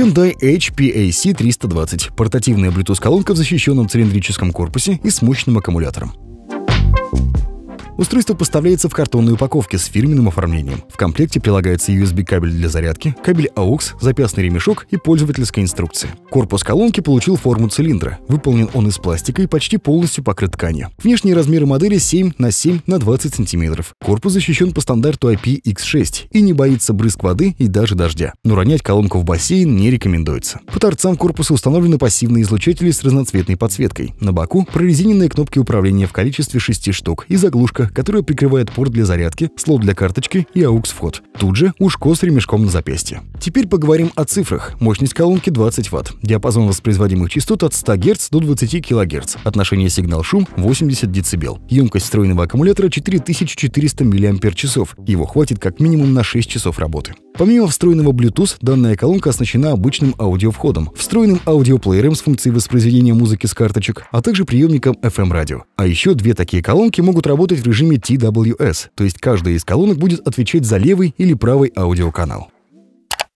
Hyundai HPAC 320 – портативная Bluetooth-колонка в защищенном цилиндрическом корпусе и с мощным аккумулятором. Устройство поставляется в картонной упаковке с фирменным оформлением. В комплекте прилагается USB-кабель для зарядки, кабель AUX, запястный ремешок и пользовательская инструкция. Корпус колонки получил форму цилиндра. Выполнен он из пластика и почти полностью покрыт тканью. Внешние размеры модели 7 на 7 на 20 см. Корпус защищен по стандарту IPX6 и не боится брызг воды и даже дождя. Но ронять колонку в бассейн не рекомендуется. По торцам корпуса установлены пассивные излучатели с разноцветной подсветкой. На боку прорезиненные кнопки управления в количестве 6 штук и заглушка которая прикрывает порт для зарядки, слот для карточки и AUX-вход. Тут же ушко с ремешком на запястье. Теперь поговорим о цифрах. Мощность колонки 20 Вт. Диапазон воспроизводимых частот от 100 Гц до 20 кГц. Отношение сигнал-шум 80 дБ. Емкость встроенного аккумулятора 4400 мАч. Его хватит как минимум на 6 часов работы. Помимо встроенного Bluetooth, данная колонка оснащена обычным аудиовходом, встроенным аудиоплеером с функцией воспроизведения музыки с карточек, а также приемником FM-радио. Эм а еще две такие колонки могут работать в режиме режиме TWS, то есть каждая из колонок будет отвечать за левый или правый аудиоканал.